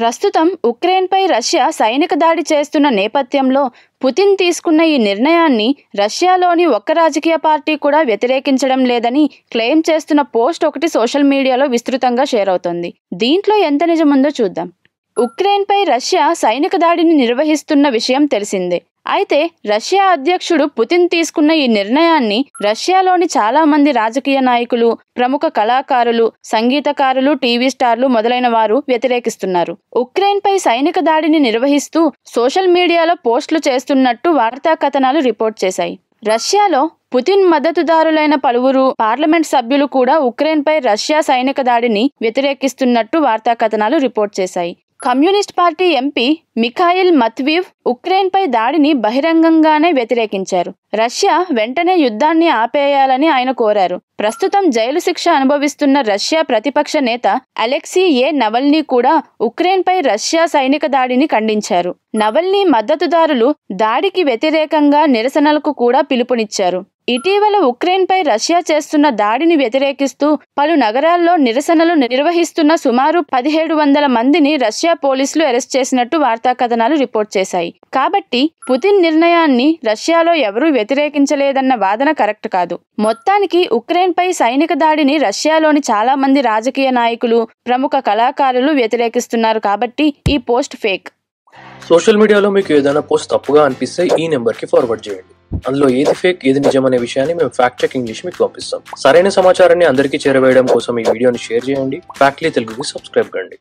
ప్రస్తుతం ఉక్రెయిన్పై రష్యా సైనిక దాడి చేస్తున్న నేపథ్యంలో పుతిన్ తీసుకున్న ఈ నిర్ణయాన్ని రష్యాలోని ఒక్క రాజకీయ పార్టీ కూడా వ్యతిరేకించడం లేదని క్లెయిమ్ చేస్తున్న పోస్ట్ ఒకటి సోషల్ మీడియాలో విస్తృతంగా షేర్ అవుతోంది దీంట్లో ఎంత నిజముందో చూద్దాం ఉక్రెయిన్పై రష్యా సైనిక దాడిని నిర్వహిస్తున్న విషయం తెలిసిందే అయితే రష్యా అధ్యక్షుడు పుతిన్ తీసుకున్న ఈ నిర్ణయాన్ని రష్యాలోని చాలా మంది రాజకీయ నాయకులు ప్రముఖ కళాకారులు సంగీతకారులు టీవీ స్టార్లు మొదలైన వారు వ్యతిరేకిస్తున్నారు ఉక్రెయిన్పై సైనిక దాడిని నిర్వహిస్తూ సోషల్ మీడియాలో పోస్టులు చేస్తున్నట్టు వార్తా కథనాలు రిపోర్ట్ చేశాయి రష్యాలో పుతిన్ మద్దతుదారులైన పలువురు పార్లమెంట్ సభ్యులు కూడా ఉక్రెయిన్పై రష్యా సైనిక దాడిని వ్యతిరేకిస్తున్నట్టు వార్తా కథనాలు రిపోర్ట్ చేశాయి communist party MP Mikhail Matveyev ఉక్రెయిన్పై దాడిని బహిరంగంగానే వ్యతిరేకించారు రష్యా వెంటనే యుద్ధాన్ని ఆపేయాలని ఆయన కోరారు ప్రస్తుతం జైలు శిక్ష అనుభవిస్తున్న రష్యా ప్రతిపక్ష నేత అలెక్సీ ఏ నవల్నీ కూడా ఉక్రెయిన్పై రష్యా సైనిక దాడిని ఖండించారు నవల్ని మద్దతుదారులు దాడికి వ్యతిరేకంగా నిరసనలకు కూడా పిలుపునిచ్చారు ఇటీవల ఉక్రెయిన్పై రష్యా చేస్తున్న దాడిని వ్యతిరేకిస్తూ పలు నగరాల్లో నిరసనలు నిర్వహిస్తున్న సుమారు పదిహేడు వందల మందిని రష్యా పోలీసులు అరెస్ట్ చేసినట్టు వార్తా కథనాలు రిపోర్ట్ చేశాయి కాబట్టి పుతిన్ నిర్ణయాన్ని రష్యాలో ఎవరూ వ్యతిరేకించలేదన్న వాదన కరెక్ట్ కాదు మొత్తానికి ఉక్రెయిన్పై సైనిక దాడిని రష్యాలోని చాలా మంది రాజకీయ నాయకులు ప్రముఖ కళాకారులు వ్యతిరేకిస్తున్నారు కాబట్టి ఈ పోస్ట్ ఫేక్ సోషల్ మీడియాలో మీకు ఏదైనా పోస్ట్ తప్పుగా అనిపిస్తే ఈ నెంబర్కి ఫార్వర్డ్ చేయండి అందులో ఏది ఫేక్ ఏది నిజం అనే విషయాన్ని మేము ఫ్యాక్ట్ చెకింగ్ చేసి మీకు పంపిస్తాం సరైన సమాచారాన్ని అందరికీ చేరవేయడం కోసం ఈ వీడియోని షేర్ చేయండి ఫ్యాక్ట్లీ తెలుగుకి సబ్స్క్రైబ్ కండి